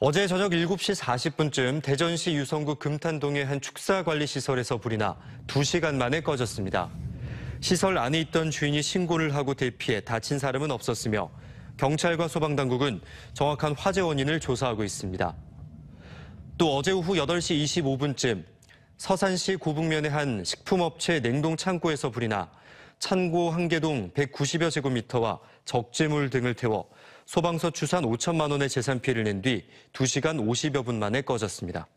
어제 저녁 7시 40분쯤 대전시 유성구 금탄동의 한 축사관리시설에서 불이 나 2시간 만에 꺼졌습니다. 시설 안에 있던 주인이 신고를 하고 대피해 다친 사람은 없었으며 경찰과 소방당국은 정확한 화재 원인을 조사하고 있습니다. 또 어제 오후 8시 25분쯤 서산시 고북면의 한 식품업체 냉동 창고에서 불이 나 창고 한 개 동 190여 제곱미터와 적재물 등을 태워 소방서 추산 5천만 원의 재산 피해를 낸 뒤 2시간 50여 분 만에 꺼졌습니다.